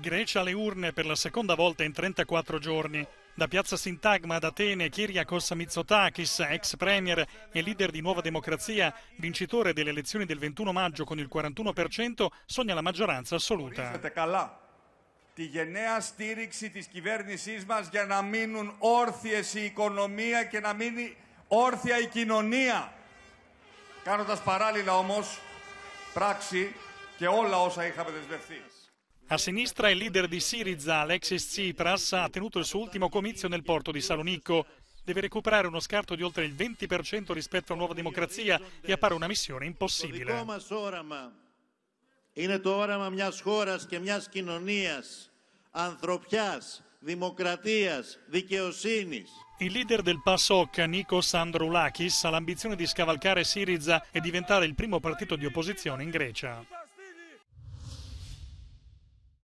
Grecia alle urne per la seconda volta in 34 giorni. Da Piazza Sintagma ad Atene, Kyriakos Mitsotakis, ex premier e leader di Nuova Democrazia, vincitore delle elezioni del 21 maggio con il 41%, sogna la maggioranza assoluta. Τη γενναία στήριξη της κυβέρνησής μας για να μείνουν όρθιες η οικονομία και να μείνει όρθια η κοινωνία. Κάνοντας παράλληλα όμως πράξη και όλα όσα είχαμε δεσμευτεί. A sinistra il leader di Siriza, Alexis Tsipras, ha tenuto il suo ultimo comizio nel porto di Salonicco. Deve recuperare uno scarto di oltre il 20% rispetto a Nuova Democrazia e appare una missione impossibile. Είναι το όραμα μιας χώρας και μιας κοινωνίας ανθρωπιάς, δημοκρατίας, δικαιοσύνης. Il leader del PASOK, Nikos Androulakis, ha l'ambizione di scavalcare Siriza e diventare il primo partito di opposizione in Grecia.